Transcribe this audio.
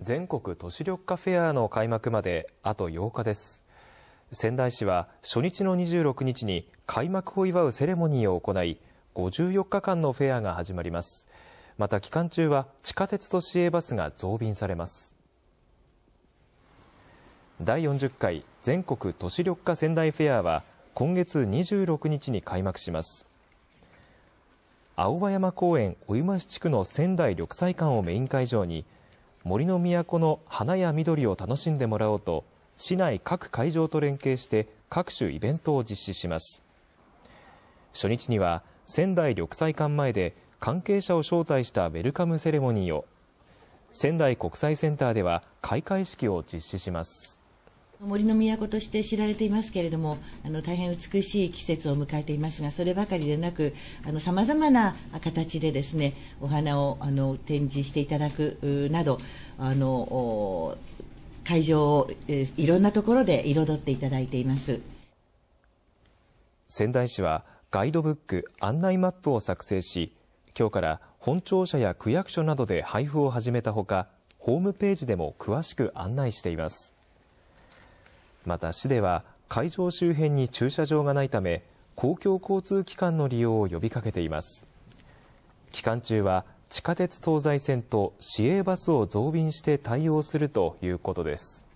全国都市緑化フェアの開幕まであと8日です仙台市は初日の26日に開幕を祝うセレモニーを行い54日間のフェアが始まりますまた期間中は地下鉄と市営バスが増便されます第40回全国都市緑化仙台フェアは今月26日に開幕します青葉山公園お湯増し地区の仙台緑彩館をメイン会場に森の都の花や緑を楽しんでもらおうと、市内各会場と連携して各種イベントを実施します。初日には仙台緑祭館前で関係者を招待したウェルカムセレモニーを、仙台国際センターでは開会式を実施します。森の都として知られていますけれどもあの大変美しい季節を迎えていますがそればかりでなくさまざまな形でですねお花をあの展示していただくなどあの会場をいろんなところで彩っていただいています仙台市はガイドブック案内マップを作成し今日から本庁舎や区役所などで配布を始めたほかホームページでも詳しく案内しています。また市では会場周辺に駐車場がないため公共交通機関の利用を呼びかけています期間中は地下鉄東西線と市営バスを増便して対応するということです